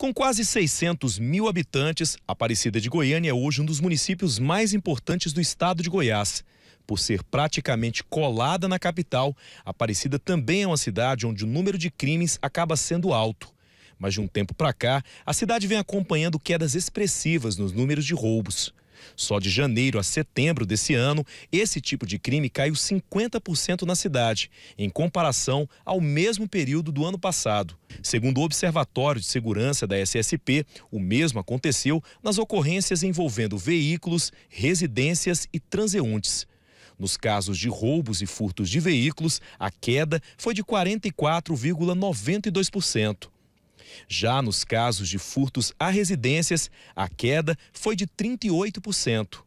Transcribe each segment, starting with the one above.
Com quase 600 mil habitantes, Aparecida de Goiânia é hoje um dos municípios mais importantes do estado de Goiás. Por ser praticamente colada na capital, Aparecida também é uma cidade onde o número de crimes acaba sendo alto. Mas de um tempo para cá, a cidade vem acompanhando quedas expressivas nos números de roubos. Só de janeiro a setembro desse ano, esse tipo de crime caiu 50% na cidade, em comparação ao mesmo período do ano passado. Segundo o Observatório de Segurança da SSP, o mesmo aconteceu nas ocorrências envolvendo veículos, residências e transeuntes. Nos casos de roubos e furtos de veículos, a queda foi de 44,92%. Já nos casos de furtos a residências, a queda foi de 38%.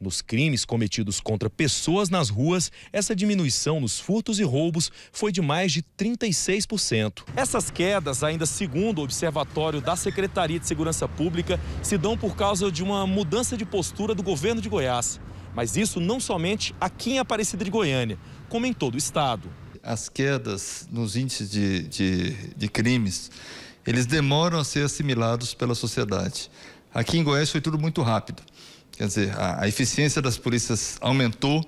Nos crimes cometidos contra pessoas nas ruas, essa diminuição nos furtos e roubos foi de mais de 36%. Essas quedas, ainda segundo o Observatório da Secretaria de Segurança Pública, se dão por causa de uma mudança de postura do governo de Goiás. Mas isso não somente aqui em Aparecida de Goiânia, como em todo o estado as quedas nos índices de, de, de crimes, eles demoram a ser assimilados pela sociedade. Aqui em Goiás foi tudo muito rápido. Quer dizer, a, a eficiência das polícias aumentou,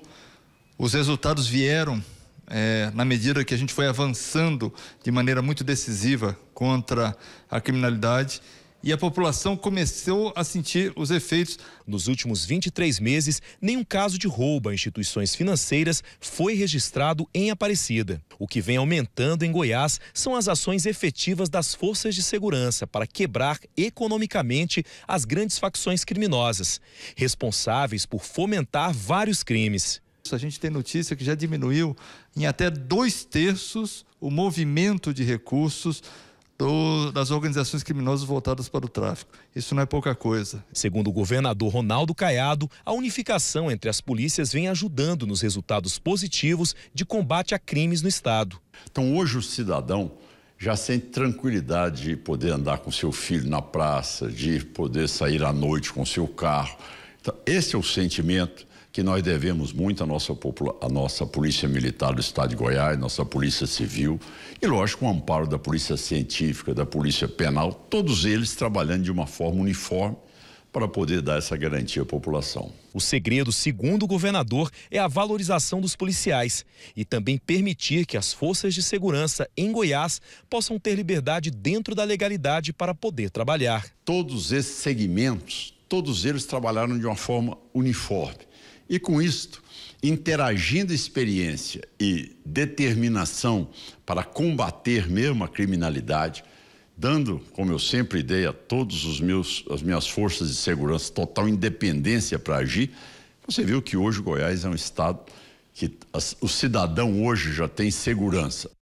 os resultados vieram é, na medida que a gente foi avançando de maneira muito decisiva contra a criminalidade e a população começou a sentir os efeitos. Nos últimos 23 meses, nenhum caso de roubo a instituições financeiras foi registrado em Aparecida. O que vem aumentando em Goiás são as ações efetivas das forças de segurança para quebrar economicamente as grandes facções criminosas, responsáveis por fomentar vários crimes. A gente tem notícia que já diminuiu em até dois terços o movimento de recursos do, das organizações criminosas voltadas para o tráfico. Isso não é pouca coisa. Segundo o governador Ronaldo Caiado, a unificação entre as polícias vem ajudando nos resultados positivos de combate a crimes no Estado. Então, hoje, o cidadão já sente tranquilidade de poder andar com seu filho na praça, de poder sair à noite com seu carro. Então, esse é o sentimento que nós devemos muito à nossa, à nossa Polícia Militar do Estado de Goiás, nossa Polícia Civil e, lógico, o amparo da Polícia Científica, da Polícia Penal, todos eles trabalhando de uma forma uniforme para poder dar essa garantia à população. O segredo, segundo o governador, é a valorização dos policiais e também permitir que as forças de segurança em Goiás possam ter liberdade dentro da legalidade para poder trabalhar. Todos esses segmentos, todos eles trabalharam de uma forma uniforme. E com isto, interagindo experiência e determinação para combater mesmo a criminalidade, dando, como eu sempre dei a todos os meus as minhas forças de segurança total independência para agir, você viu que hoje Goiás é um estado que as, o cidadão hoje já tem segurança.